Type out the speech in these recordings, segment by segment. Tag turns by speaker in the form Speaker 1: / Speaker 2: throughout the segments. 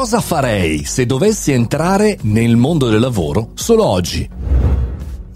Speaker 1: Cosa farei se dovessi entrare nel mondo del lavoro solo oggi?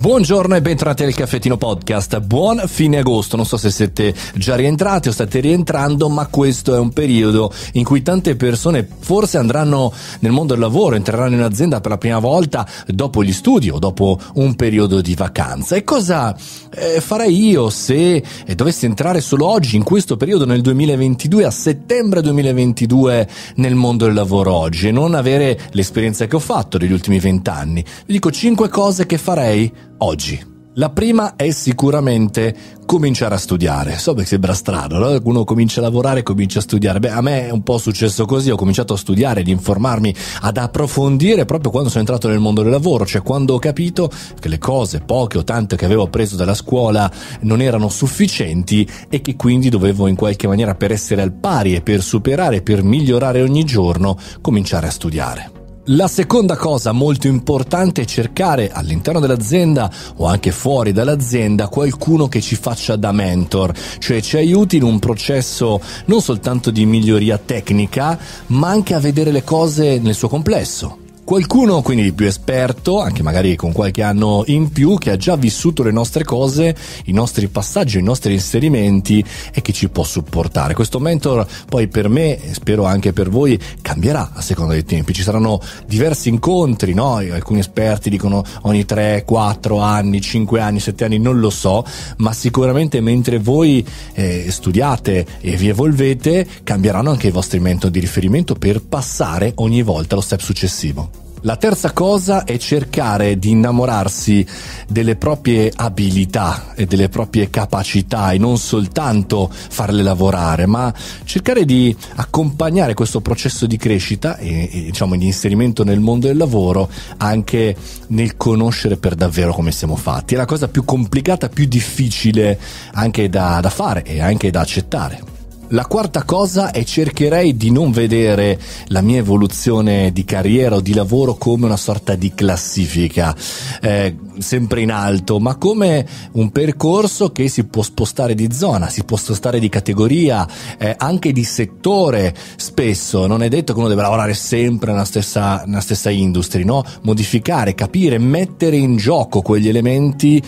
Speaker 1: Buongiorno e bentornati al Caffettino Podcast. Buon fine agosto. Non so se siete già rientrati o state rientrando, ma questo è un periodo in cui tante persone forse andranno nel mondo del lavoro, entreranno in azienda per la prima volta dopo gli studi o dopo un periodo di vacanza. E cosa eh, farei io se eh, dovessi entrare solo oggi, in questo periodo, nel 2022, a settembre 2022, nel mondo del lavoro oggi e non avere l'esperienza che ho fatto degli ultimi vent'anni? Vi dico cinque cose che farei oggi. La prima è sicuramente cominciare a studiare. So che sembra strano, no? uno comincia a lavorare e comincia a studiare. Beh, a me è un po' successo così, ho cominciato a studiare, ad informarmi, ad approfondire proprio quando sono entrato nel mondo del lavoro, cioè quando ho capito che le cose, poche o tante che avevo appreso dalla scuola, non erano sufficienti e che quindi dovevo in qualche maniera per essere al pari e per superare, per migliorare ogni giorno, cominciare a studiare. La seconda cosa molto importante è cercare all'interno dell'azienda o anche fuori dall'azienda qualcuno che ci faccia da mentor, cioè ci aiuti in un processo non soltanto di miglioria tecnica, ma anche a vedere le cose nel suo complesso Qualcuno quindi più esperto, anche magari con qualche anno in più, che ha già vissuto le nostre cose, i nostri passaggi, i nostri inserimenti e che ci può supportare. Questo mentor poi per me, spero anche per voi, cambierà a seconda dei tempi. Ci saranno diversi incontri, no? alcuni esperti dicono ogni 3, 4 anni, 5 anni, 7 anni, non lo so, ma sicuramente mentre voi eh, studiate e vi evolvete, cambieranno anche i vostri mentor di riferimento per passare ogni volta allo step successivo. La terza cosa è cercare di innamorarsi delle proprie abilità e delle proprie capacità e non soltanto farle lavorare, ma cercare di accompagnare questo processo di crescita e, e diciamo di inserimento nel mondo del lavoro anche nel conoscere per davvero come siamo fatti. È la cosa più complicata, più difficile anche da, da fare e anche da accettare. La quarta cosa è cercherei di non vedere la mia evoluzione di carriera o di lavoro come una sorta di classifica, eh, sempre in alto, ma come un percorso che si può spostare di zona, si può spostare di categoria, eh, anche di settore spesso. Non è detto che uno deve lavorare sempre nella stessa, nella stessa industria, no? Modificare, capire, mettere in gioco quegli elementi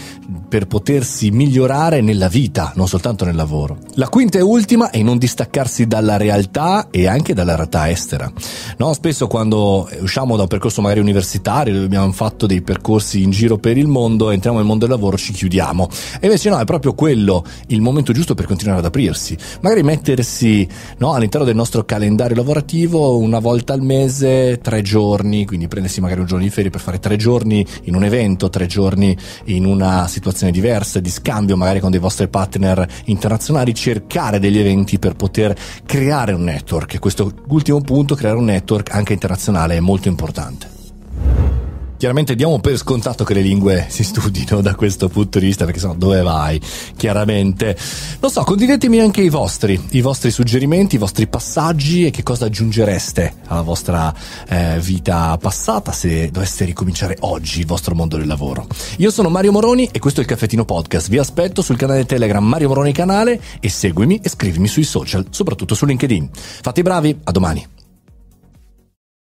Speaker 1: per potersi migliorare nella vita, non soltanto nel lavoro. La quinta e ultima, e non non distaccarsi dalla realtà e anche dalla realtà estera. No? Spesso quando usciamo da un percorso magari universitario, dove abbiamo fatto dei percorsi in giro per il mondo, entriamo nel mondo del lavoro, ci chiudiamo. E invece no, è proprio quello il momento giusto per continuare ad aprirsi. Magari mettersi no, all'interno del nostro calendario lavorativo una volta al mese, tre giorni, quindi prendersi magari un giorno di ferie per fare tre giorni in un evento, tre giorni in una situazione diversa, di scambio magari con dei vostri partner internazionali, cercare degli eventi per per poter creare un network. Questo ultimo punto, creare un network anche internazionale, è molto importante chiaramente diamo per scontato che le lingue si studino da questo punto di vista, perché sennò dove vai? Chiaramente. Non so, condividetemi anche i vostri, i vostri suggerimenti, i vostri passaggi e che cosa aggiungereste alla vostra eh, vita passata se doveste ricominciare oggi il vostro mondo del lavoro. Io sono Mario Moroni e questo è il Caffettino Podcast. Vi aspetto sul canale Telegram Mario Moroni Canale e seguimi e scrivimi sui social, soprattutto su LinkedIn. Fate i bravi, a domani.